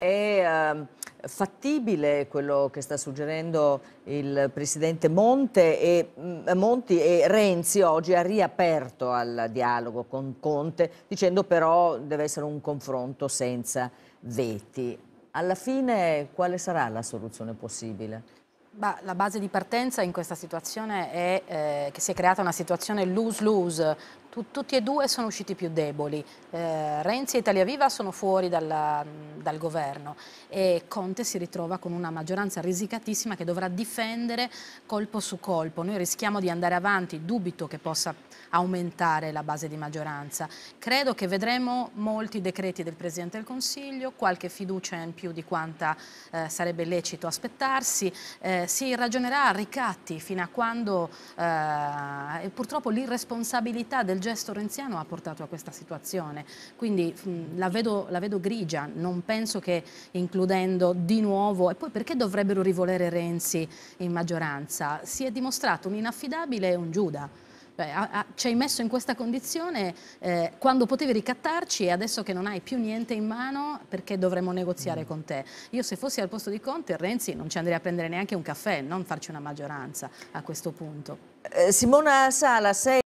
È uh, fattibile quello che sta suggerendo il Presidente Monte e, mm, Monti e Renzi oggi ha riaperto al dialogo con Conte dicendo però deve essere un confronto senza veti. Alla fine quale sarà la soluzione possibile? Bah, la base di partenza in questa situazione è eh, che si è creata una situazione lose-lose, tutti e due sono usciti più deboli. Eh, Renzi e Italia Viva sono fuori dalla, dal governo e Conte si ritrova con una maggioranza risicatissima che dovrà difendere colpo su colpo. Noi rischiamo di andare avanti, dubito che possa aumentare la base di maggioranza. Credo che vedremo molti decreti del Presidente del Consiglio, qualche fiducia in più di quanta eh, sarebbe lecito aspettarsi. Eh, si ragionerà a ricatti fino a quando eh, purtroppo l'irresponsabilità del gesto renziano ha portato a questa situazione. Quindi la, vedo, la, vedo, grigia, non penso che includendo di nuovo, e poi perché dovrebbero rivolere Renzi in maggioranza? Si è dimostrato un inaffidabile e un Giuda. Beh, a, a, ci hai messo in questa condizione eh, quando potevi ricattarci e adesso che non hai più niente in mano perché dovremmo negoziare mm. con te. Io se fossi al posto di Conte, Renzi non ci andrei a prendere neanche un caffè, non farci una maggioranza a questo punto. Eh, Simona Sala, sei...